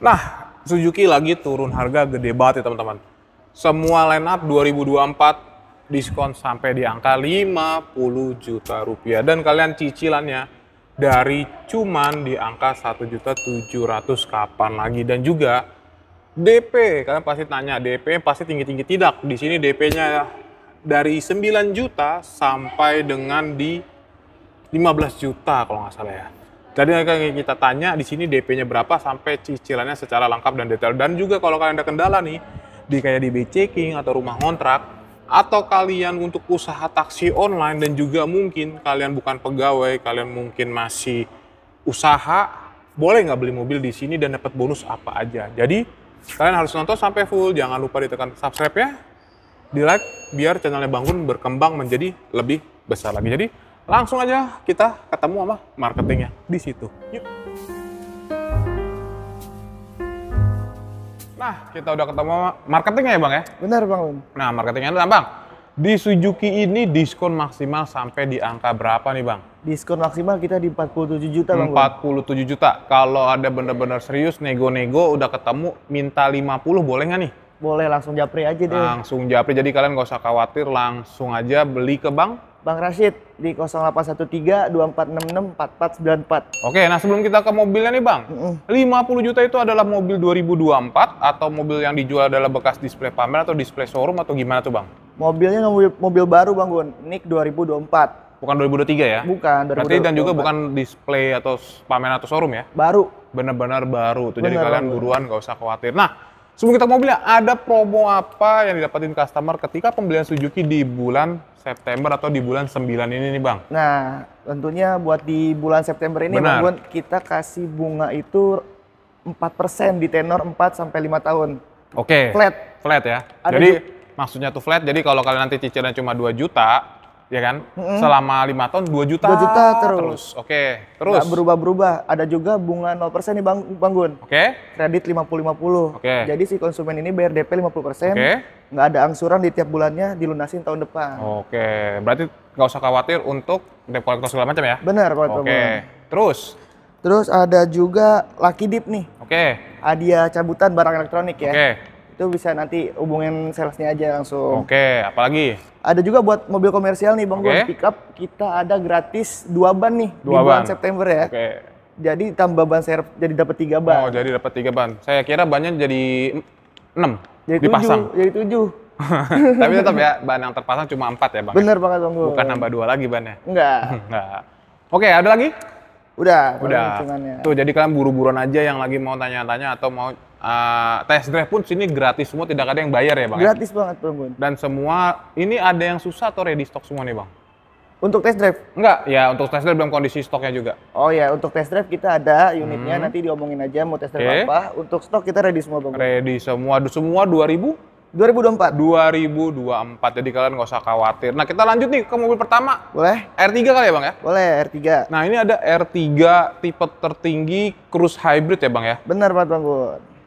Nah, Suzuki lagi turun harga gede banget ya teman-teman. Semua line up 2024 diskon sampai di angka 50 juta rupiah dan kalian cicilannya dari cuman di angka 1 juta 700 kapan lagi dan juga DP kalian pasti tanya DP pasti tinggi-tinggi tidak di sini DP-nya dari 9 juta sampai dengan di 15 juta kalau nggak salah ya Tadi yang kita tanya di sini DP-nya berapa sampai cicilannya secara lengkap dan detail. Dan juga kalau kalian ada kendala nih di kayak di checking atau rumah kontrak atau kalian untuk usaha taksi online dan juga mungkin kalian bukan pegawai, kalian mungkin masih usaha, boleh nggak beli mobil di sini dan dapat bonus apa aja. Jadi kalian harus nonton sampai full, jangan lupa ditekan subscribe ya, di like biar channelnya bangun berkembang menjadi lebih besar lagi. Jadi langsung aja kita ketemu sama marketingnya di situ. Yuk. Nah, kita udah ketemu sama marketingnya ya Bang ya? Benar Bang. Nah, marketingnya adalah Bang, di Suzuki ini diskon maksimal sampai di angka berapa nih Bang? Diskon maksimal kita di 47 juta Bang. 47 juta. Kalau ada bener-bener serius nego-nego udah ketemu minta 50 boleh nggak nih? Boleh langsung japri aja deh. Langsung japri. Jadi kalian gak usah khawatir langsung aja beli ke bank Bang Rashid di 0813-2466-4494. Oke, nah sebelum kita ke mobilnya nih Bang, mm -mm. 50 juta itu adalah mobil 2024 atau mobil yang dijual adalah bekas display pamer atau display showroom atau gimana tuh Bang? Mobilnya mobil, mobil baru Bang Gun, NIK 2024. Bukan 2023 ya? Bukan, 2024. Berarti dan juga bukan display atau pamer atau showroom ya? Baru. Benar-benar baru, tuh Bener, jadi kalian buruan nggak usah khawatir. Nah, Sebelum kita mobilnya, ada promo apa yang didapatin customer ketika pembelian Suzuki di bulan September atau di bulan 9 ini nih Bang? Nah, tentunya buat di bulan September ini Benar. Bang kita kasih bunga itu 4% di tenor 4 sampai 5 tahun. Oke. Okay. Flat. Flat ya. Ada jadi maksudnya tuh flat. Jadi kalau kalian nanti cicilan cuma 2 juta, ya kan? Mm-hmm. Selama lima tahun dua juta, 2 juta terus. terus. Oke, okay. terus. berubah-berubah. Ada juga bunga 0% nih Bang Bang Gun. Oke. Okay. Kredit lima puluh. Oke. Okay. Jadi si konsumen ini bayar DP 50%. Oke. Okay. Nggak ada angsuran di tiap bulannya, dilunasin tahun depan. Oke, okay. berarti nggak usah khawatir untuk debt collector segala macam ya? Benar, Oke. Okay. Terus? Terus ada juga Lucky Dip nih. Oke. Okay. Hadiah cabutan barang elektronik ya. Oke. Okay itu bisa nanti hubungin salesnya aja langsung. Oke, okay, apalagi? Ada juga buat mobil komersial nih Bang, okay. pickup kita ada gratis dua ban nih dua di bulan ban. September ya. Oke. Okay. Jadi tambah ban serp jadi dapat tiga ban. Oh, jadi dapat tiga ban. Saya kira bannya jadi enam. Jadi dipasang. Tujuh, jadi tujuh. Tapi tetap ya ban yang terpasang cuma empat ya bang. Bener banget bang. Bukan nambah dua lagi bannya. Enggak. Enggak. Oke, ada lagi? Udah. Udah. Ya. Tuh jadi kalian buru-buruan aja yang lagi mau tanya-tanya atau mau uh, eh, tes drive pun sini gratis semua, tidak ada yang bayar ya bang? Ya? Gratis banget bang Bun. Dan semua, ini ada yang susah atau ready stock semua nih bang? Untuk tes drive? Enggak, ya untuk tes drive belum kondisi stoknya juga. Oh ya, untuk tes drive kita ada unitnya, hmm. nanti diomongin aja mau tes drive okay. apa. Untuk stok kita ready semua bang. Ready semua, semua dua dua dua Dua ribu, ribu empat. 2000? 2024. empat, Jadi kalian nggak usah khawatir. Nah, kita lanjut nih ke mobil pertama. Boleh. r tiga kali ya, Bang ya? Boleh, r tiga. Nah, ini ada r tiga tipe tertinggi cruise hybrid ya, Bang ya? Benar, banget Bang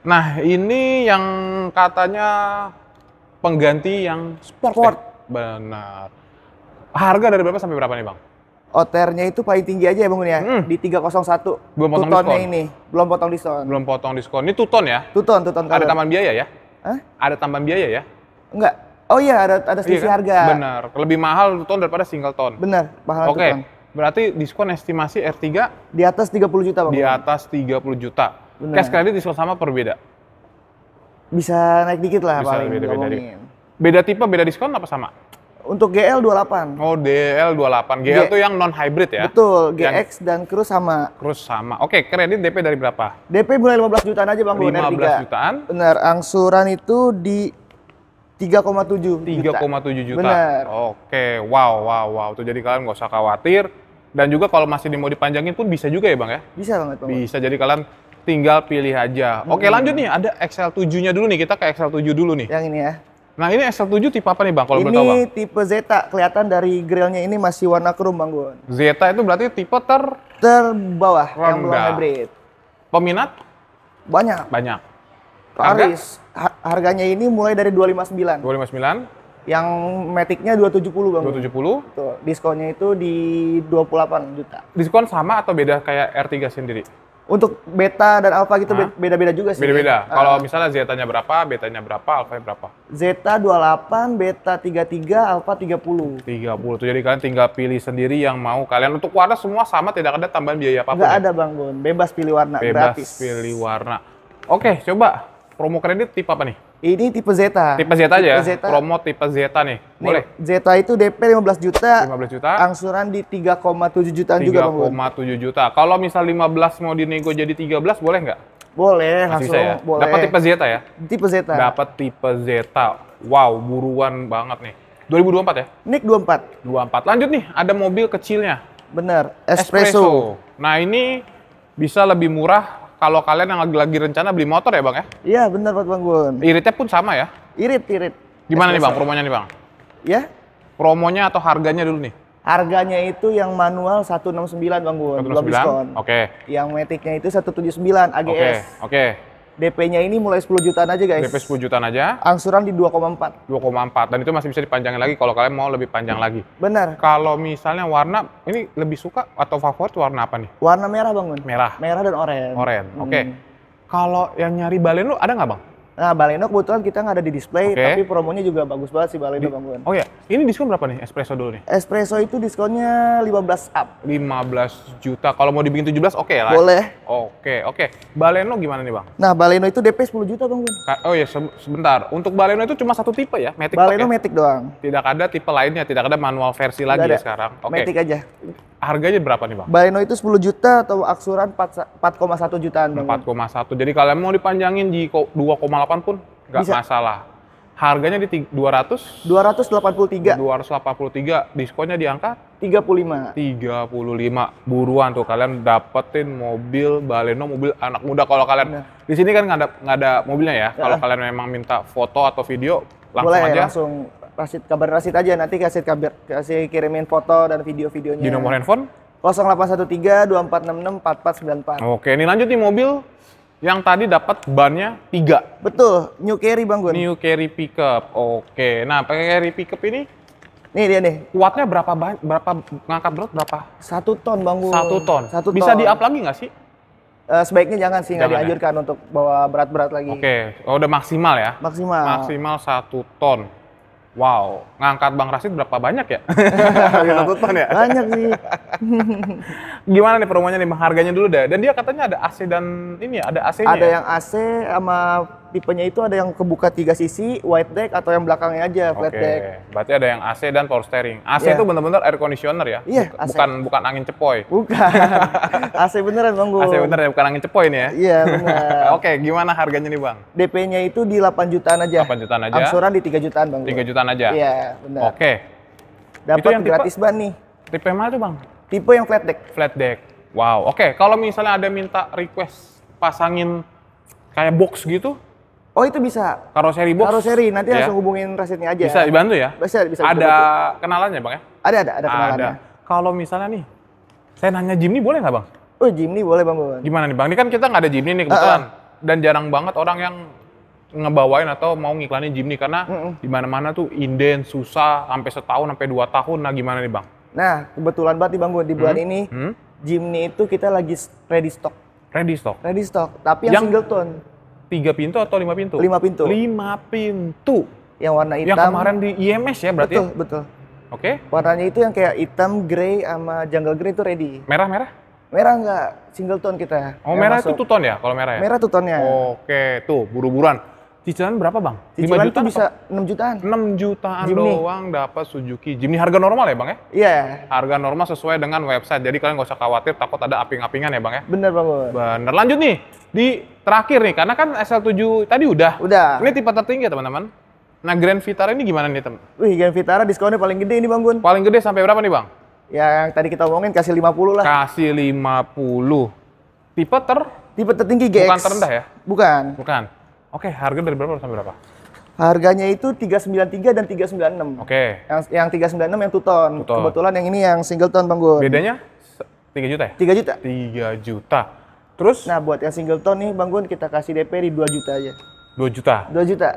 Nah, ini yang katanya pengganti yang sport. sport. Eh, Benar. Harga dari berapa sampai berapa nih, Bang? otr itu paling tinggi aja ya Bang ya, Hmm. di 301. Belum potong diskon. ini, belum potong diskon. Belum potong diskon. Ini tuton ya? Tuton, tuton. Ada tambahan biaya ya? Hah? Ada tambahan biaya ya? Enggak. Oh iya, ada ada selisih iya kan? harga. Benar. Lebih mahal tuton daripada single tone. Benar, mahal Oke. Berarti diskon estimasi R3 di atas 30 juta, Bang. Di atas 30 juta. Bener. Cash kredit diskon sama perbeda. Bisa naik dikit lah Bisa paling beda, beda, di. beda tipe, beda diskon apa sama? Untuk GL 28. Oh, DL 28. GL G tuh yang non hybrid ya? Betul, GX yang... dan Cruz sama. Cruz sama. Oke, kredit DP dari berapa? DP mulai 15 jutaan aja Bang, 15 bener, jutaan. Benar, angsuran itu di 3,7 juta. 3,7 juta. Benar. Oke, wow, wow, wow. Tuh jadi kalian nggak usah khawatir. Dan juga kalau masih mau dipanjangin pun bisa juga ya bang ya? Bisa banget bang. Bisa, jadi kalian tinggal pilih aja. Oke, hmm. lanjut nih ada XL7-nya dulu nih. Kita ke XL7 dulu nih. Yang ini ya. Nah, ini XL7 tipe apa nih, Bang? Kalau Ini bang? tipe Zeta. Kelihatan dari grillnya ini masih warna krum, Bang Gun. Zeta itu berarti tipe ter terbawah Rendah. yang belum hybrid. Peminat banyak. Banyak. Paris. Harga? Harganya ini mulai dari 259. 259 yang metiknya 270 Bang. 270. Tuh, diskonnya itu di 28 juta. Diskon sama atau beda kayak R3 sendiri? untuk beta dan alpha gitu beda-beda juga sih. Beda-beda. Ya? Kalau uh, misalnya zetanya berapa, betanya berapa, alfanya berapa? Zeta 28, beta 33, alfa 30. 30. Tuh jadi kalian tinggal pilih sendiri yang mau kalian. Untuk warna semua sama, tidak ada tambahan biaya apa pun? Enggak ya. ada Bang Bun, bebas pilih warna, bebas gratis. Bebas pilih warna. Oke, coba promo kredit tipe apa nih? Ini tipe Zeta. Tipe Zeta aja ya? Zeta. Promo tipe Zeta nih. Boleh? Nih, Zeta itu DP 15 juta. 15 juta. Angsuran di 3,7 jutaan juga Bang. 3,7 juta. Kalau misal 15 mau dinego jadi 13 boleh nggak? Boleh, Masih langsung bisa ya? boleh. Dapat tipe Zeta ya? Tipe Zeta. Dapat tipe Zeta. Wow, buruan banget nih. 2024 ya? Nick 24. 24. Lanjut nih, ada mobil kecilnya. Bener, Espresso. Espresso. Nah, ini bisa lebih murah kalau kalian yang lagi-lagi rencana beli motor ya bang ya? Iya benar Pak Bang Gun. Iritnya pun sama ya? Irit, irit. Gimana nih bang promonya nih bang? Ya? Promonya atau harganya dulu nih? Harganya itu yang manual 169 Bang Gun, belum diskon. Oke. Okay. Yang metiknya itu 179 AGS. Oke, okay. oke. Okay. DP-nya ini mulai 10 jutaan aja guys. DP 10 jutaan aja. Angsuran di 2,4. 2,4 dan itu masih bisa dipanjangin lagi kalau kalian mau lebih panjang lagi. Benar. Kalau misalnya warna ini lebih suka atau favorit warna apa nih? Warna merah bangun. Merah. Merah dan oranye. Oranye. Oke. Okay. Hmm. Kalau yang nyari balen lu ada nggak Bang? Nah, Baleno kebetulan kita nggak ada di display, okay. tapi promonya juga bagus banget sih Baleno di, Bang Gun. Oh ya, ini diskon berapa nih espresso dulu nih? Espresso itu diskonnya 15 up. 15 juta. Kalau mau dibikin 17 oke okay lah. Boleh. Oke, okay, oke. Okay. Baleno gimana nih, Bang? Nah, Baleno itu DP 10 juta, Bang Gun. Oh ya, sebentar. Untuk Baleno itu cuma satu tipe ya, Matic. Baleno ya? Matic doang. Tidak ada tipe lainnya, tidak ada manual versi tidak lagi ada. ya sekarang. Oke. Okay. Matic aja. Harganya berapa nih, Bang? Baleno itu 10 juta atau aksuran 4,1 jutaan, Bang. 4,1. Jadi kalian mau dipanjangin di 2,8 pun nggak masalah. Harganya di 200 283. 283, diskonnya di angka 35. 35. Buruan tuh kalian dapetin mobil Baleno, mobil anak muda kalau kalian. Nah. Di sini kan nggak ada ada mobilnya ya. Kalau kalian memang minta foto atau video, langsung Boleh, aja. langsung Rasid kabar Rasid aja nanti kasih kabar kasih kirimin foto dan video-videonya. Di nomor handphone? 0813 2466 4494. Oke, ini lanjut nih mobil yang tadi dapat bannya tiga. Betul, New Carry Bang Gun. New Carry Pickup. Oke. Nah, pakai Carry Pickup ini Nih dia nih. Kuatnya berapa berapa ngangkat berat berapa? Satu ton bang Gun. Satu ton. Satu ton. Bisa di up lagi nggak sih? Uh, sebaiknya jangan sih nggak ya? dianjurkan ya? untuk bawa berat-berat lagi. Oke, oh, udah maksimal ya? Maksimal. Maksimal satu ton. Wow, ngangkat Bang Rasid berapa banyak ya? Satu ya? Banyak sih. Gimana nih promonya nih, harganya dulu deh. Dan dia katanya ada AC dan ini ya ada AC-nya. Ada ya? yang AC sama Tipenya itu ada yang kebuka tiga sisi, white deck atau yang belakangnya aja flat okay. deck. Berarti ada yang AC dan power steering. AC yeah. itu benar-benar air conditioner ya? Iya. Yeah, Buk Bukan bukan angin cepoi. Bukan. AC beneran bang Gung. AC beneran bukan angin cepoi nih ya? Iya yeah, benar. Oke, okay, gimana harganya nih bang? DP-nya itu di 8 jutaan aja. 8 jutaan aja. Angsuran di 3 jutaan bang. Tiga jutaan aja. Iya yeah, benar. Oke. Okay. Dapat yang gratis tipe, ban nih. Tipe mana tuh bang? Tipe yang flat deck. Flat deck. Wow. Oke, okay. kalau misalnya ada minta request pasangin kayak box gitu, Oh itu bisa. Karoseri box. Karoseri nanti ya. langsung hubungin resitnya aja. Bisa dibantu ya? Bisa bisa. Ada bantu. kenalannya bang ya? Ada ada ada kenalannya. Ada. Kalau misalnya nih, saya nanya Jimny boleh nggak bang? Oh Jimny boleh bang Boban. Gimana nih bang? Ini kan kita nggak ada Jimny nih kebetulan. Uh, uh. Dan jarang banget orang yang ngebawain atau mau ngiklanin Jimny karena uh, uh. di mana-mana tuh inden susah sampai setahun sampai dua tahun. Nah gimana nih bang? Nah kebetulan banget nih bang buat di bulan hmm? ini hmm? Jimny itu kita lagi ready stock. Ready stock. Ready stock. Tapi yang, yang single tone tiga pintu atau lima pintu? Lima pintu. Lima pintu. Yang warna hitam. Yang kemarin di IMS ya berarti. Betul, ya? betul. Oke. Okay. Warnanya itu yang kayak hitam, grey sama jungle grey itu ready. Merah, merah? Merah enggak, single tone kita. Oh, merah masuk. itu two tone ya kalau merah ya? Merah two tone ya. Oke, okay. tuh buru-buruan Cicilan berapa bang? Cicilan 5 juta itu kan bisa apa? 6 jutaan. 6 jutaan Jimny. doang dapat Suzuki Jimny. Harga normal ya bang ya? Iya. Yeah. Harga normal sesuai dengan website. Jadi kalian gak usah khawatir takut ada aping-apingan ya bang ya? Bener bang. Bener. Lanjut nih di terakhir nih karena kan SL7 tadi udah. Udah. Ini tipe tertinggi ya teman-teman. Nah Grand Vitara ini gimana nih teman? Wih Grand Vitara diskonnya paling gede ini bang Gun. Paling gede sampai berapa nih bang? Ya yang tadi kita omongin kasih 50 lah. Kasih 50. Tipe ter? Tipe tertinggi GX. Bukan terendah ya? Bukan. Bukan. Oke, okay, harga dari berapa sampai berapa? Harganya itu 393 dan 396. Oke. Okay. Yang yang 396 yang two tone. Two tone. Kebetulan yang ini yang single tone Bang Gun. Bedanya 3 juta ya? 3 juta. 3 juta. Terus? Nah, buat yang single tone nih Bang Gun kita kasih DP di 2 juta aja. 2 juta. 2 juta.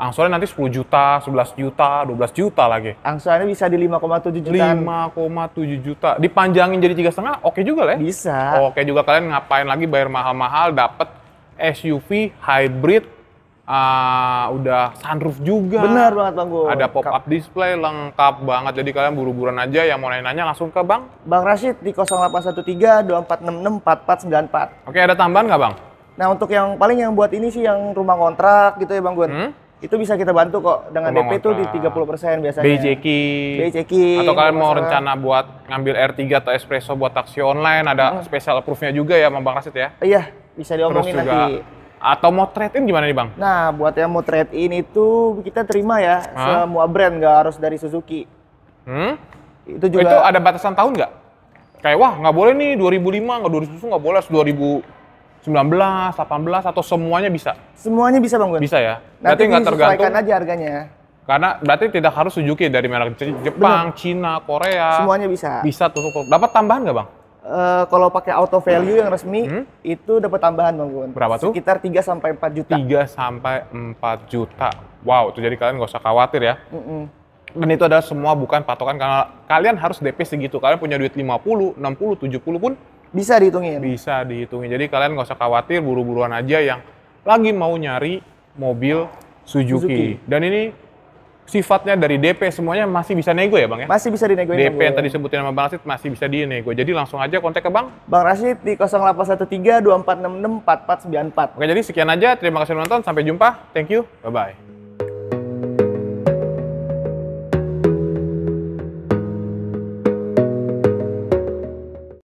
Angsurannya nanti 10 juta, 11 juta, 12 juta lagi. Angsurannya bisa di 5,7 jutaan. 5,7 juta. Dipanjangin jadi 3,5, oke okay juga lah ya? Bisa. Oke okay juga kalian ngapain lagi bayar mahal-mahal dapat SUV hybrid uh, udah sunroof juga. Benar banget Bang Gun. Ada pop up display lengkap banget. Jadi kalian buru-buruan aja yang mau nanya-nanya langsung ke Bang. Bang Rashid di 0813 2466 4494. Oke, ada tambahan nggak Bang? Nah, untuk yang paling yang buat ini sih yang rumah kontrak gitu ya Bang Gun. Hmm? Itu bisa kita bantu kok dengan rumah DP itu di 30% biasanya. persen BJK. Atau kalian mau rencana buat ngambil R3 atau espresso buat taksi online, ada hmm. special approve-nya juga ya Bang Rashid ya? Iya, bisa diomongin Terus nanti atau mau trade in gimana nih bang? Nah buat yang mau trade in itu kita terima ya Hah? semua brand nggak harus dari Suzuki. Hmm? Itu juga. Itu ada batasan tahun nggak? Kayak wah nggak boleh nih 2005 nggak 2000 nggak boleh 2019, 18 atau semuanya bisa? Semuanya bisa bang Gun. Bisa ya. Nanti berarti nggak tergantung. aja harganya. Karena berarti tidak harus Suzuki dari merek Jepang, Bener. Cina, Korea. Semuanya bisa. Bisa tuh. Dapat tambahan nggak bang? Uh, kalau pakai auto value yang resmi hmm? itu dapat tambahan Bang Gun. Berapa tuh? Sekitar 3 sampai empat juta. Tiga sampai empat juta. Wow, itu jadi kalian nggak usah khawatir ya. Mm -mm dan itu adalah semua bukan patokan karena kalian harus DP segitu kalian punya duit 50, 60, 70 pun bisa dihitungin bisa dihitungin jadi kalian nggak usah khawatir buru-buruan aja yang lagi mau nyari mobil Suzuki, Suzuki. dan ini sifatnya dari DP semuanya masih bisa nego ya Bang ya? Masih bisa dinego. DP yang tadi sebutin sama Bang Rasid masih bisa dinego. Jadi langsung aja kontak ke Bang. Bang Rasid di 0813 2466 4494. Oke, jadi sekian aja. Terima kasih menonton Sampai jumpa. Thank you. Bye-bye.